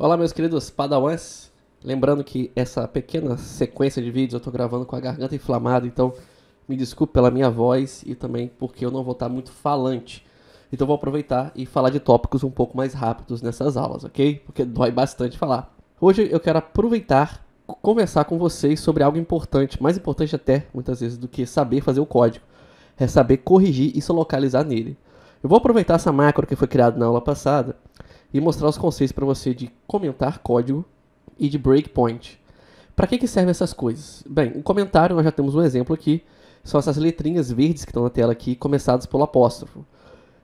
Olá, meus queridos padawans. Lembrando que essa pequena sequência de vídeos eu estou gravando com a garganta inflamada, então me desculpe pela minha voz e também porque eu não vou estar muito falante. Então vou aproveitar e falar de tópicos um pouco mais rápidos nessas aulas, ok? Porque dói bastante falar. Hoje eu quero aproveitar conversar com vocês sobre algo importante, mais importante até muitas vezes do que saber fazer o código, é saber corrigir e se localizar nele. Eu vou aproveitar essa macro que foi criada na aula passada e mostrar os conceitos para você de comentar código e de breakpoint. Para que, que servem essas coisas? Bem, o comentário nós já temos um exemplo aqui, são essas letrinhas verdes que estão na tela aqui, começadas pelo apóstrofo.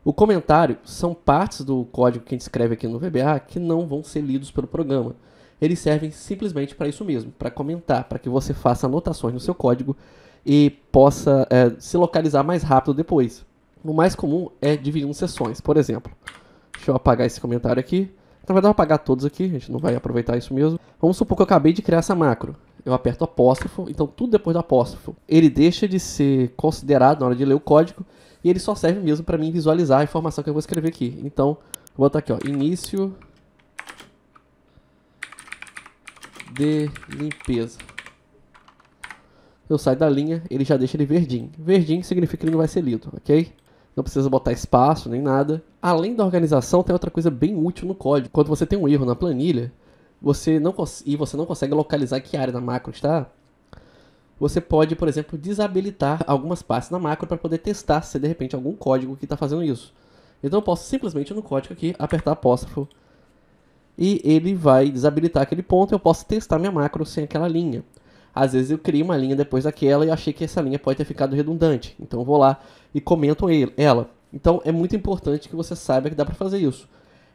O comentário são partes do código que a gente escreve aqui no VBA que não vão ser lidos pelo programa. Eles servem simplesmente para isso mesmo, para comentar, para que você faça anotações no seu código e possa é, se localizar mais rápido depois. O mais comum é dividir em sessões, por exemplo. Deixa eu apagar esse comentário aqui. Na verdade, eu vou apagar todos aqui, a gente não vai aproveitar isso mesmo. Vamos supor que eu acabei de criar essa macro. Eu aperto apóstrofo, então tudo depois do apóstrofo, ele deixa de ser considerado na hora de ler o código e ele só serve mesmo para mim visualizar a informação que eu vou escrever aqui. Então, vou botar aqui, ó, início de limpeza. Eu saio da linha, ele já deixa ele verdinho. Verdinho significa que ele não vai ser lido, ok? não precisa botar espaço nem nada. Além da organização, tem outra coisa bem útil no código. Quando você tem um erro na planilha, você não e você não consegue localizar que área da macro está, você pode, por exemplo, desabilitar algumas partes da macro para poder testar se de repente algum código que está fazendo isso. Então eu posso simplesmente no código aqui apertar apóstrofo e ele vai desabilitar aquele ponto. Eu posso testar minha macro sem aquela linha. Às vezes eu criei uma linha depois daquela e achei que essa linha pode ter ficado redundante. Então eu vou lá e comentam ele, ela. Então é muito importante que você saiba que dá para fazer isso.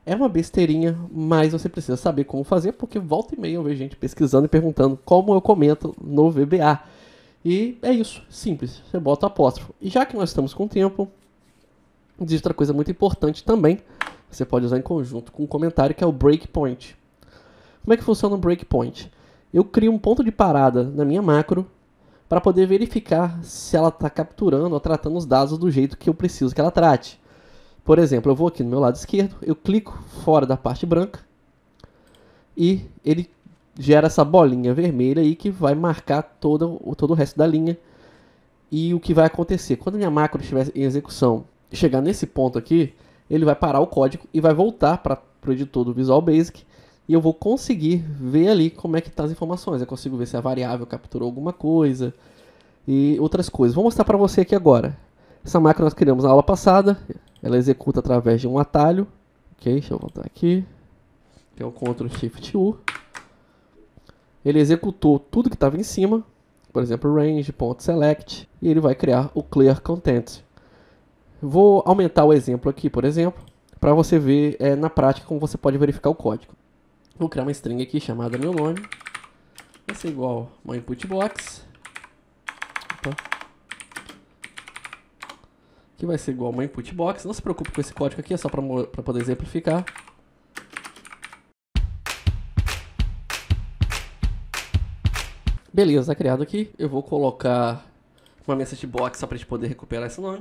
É uma besteirinha, mas você precisa saber como fazer, porque volta e meia eu vejo gente pesquisando e perguntando como eu comento no VBA. E é isso, simples, você bota o apóstrofo. E já que nós estamos com tempo, diz outra coisa muito importante também, você pode usar em conjunto com o um comentário, que é o breakpoint. Como é que funciona o breakpoint? Eu crio um ponto de parada na minha macro para poder verificar se ela está capturando ou tratando os dados do jeito que eu preciso que ela trate. Por exemplo, eu vou aqui no meu lado esquerdo, eu clico fora da parte branca e ele gera essa bolinha vermelha aí que vai marcar todo, todo o resto da linha. E o que vai acontecer? Quando minha macro estiver em execução, chegar nesse ponto aqui, ele vai parar o código e vai voltar para o editor do Visual Basic e eu vou conseguir ver ali como é que tá as informações. Eu consigo ver se a variável capturou alguma coisa e outras coisas. Vou mostrar para você aqui agora. Essa máquina nós criamos na aula passada, ela executa através de um atalho. Ok, deixa eu voltar aqui. Tem o Ctrl Shift U. Ele executou tudo que estava em cima, por exemplo, range.select, e ele vai criar o clear content. Vou aumentar o exemplo aqui, por exemplo, para você ver é, na prática como você pode verificar o código. Vou criar uma string aqui chamada meu nome. Vai ser igual uma input box. Opa. Que vai ser igual uma input box. Não se preocupe com esse código aqui, é só para poder exemplificar. Beleza, está criado aqui. Eu vou colocar uma message box só para a gente poder recuperar esse nome.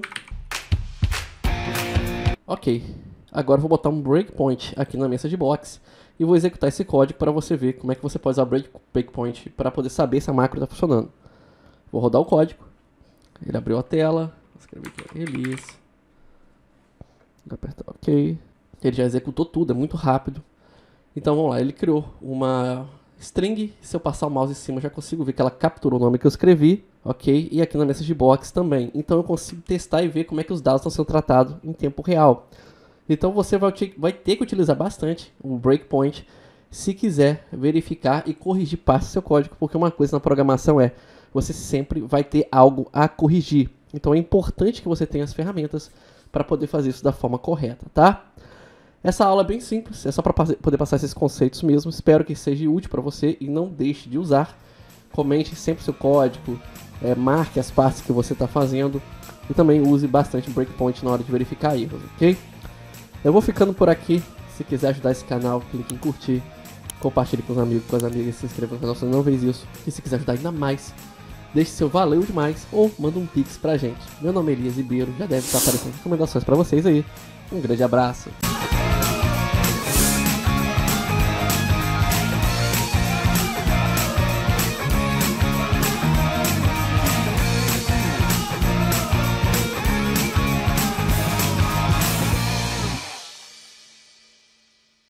Ok. Agora vou botar um breakpoint aqui na message box e vou executar esse código para você ver como é que você pode usar o breakpoint para poder saber se a macro está funcionando. Vou rodar o código. Ele abriu a tela. escrever aqui release. Vou apertar OK. Ele já executou tudo, é muito rápido. Então vamos lá, ele criou uma string. Se eu passar o mouse em cima, já consigo ver que ela capturou o nome que eu escrevi, ok? E aqui na message box também. Então eu consigo testar e ver como é que os dados estão sendo tratados em tempo real. Então você vai, vai ter que utilizar bastante o breakpoint se quiser verificar e corrigir partes do seu código, porque uma coisa na programação é você sempre vai ter algo a corrigir. Então é importante que você tenha as ferramentas para poder fazer isso da forma correta, tá? Essa aula é bem simples, é só para poder passar esses conceitos mesmo. Espero que seja útil para você e não deixe de usar. Comente sempre seu código, é, marque as partes que você está fazendo e também use bastante breakpoint na hora de verificar erros, ok? Eu vou ficando por aqui. Se quiser ajudar esse canal, clique em curtir, compartilhe com os amigos, com as amigas, se inscreva no canal se não fez isso. E se quiser ajudar ainda mais, deixe seu valeu demais ou manda um pix pra gente. Meu nome é Elias Ribeiro, já deve estar aparecendo recomendações para vocês aí. Um grande abraço.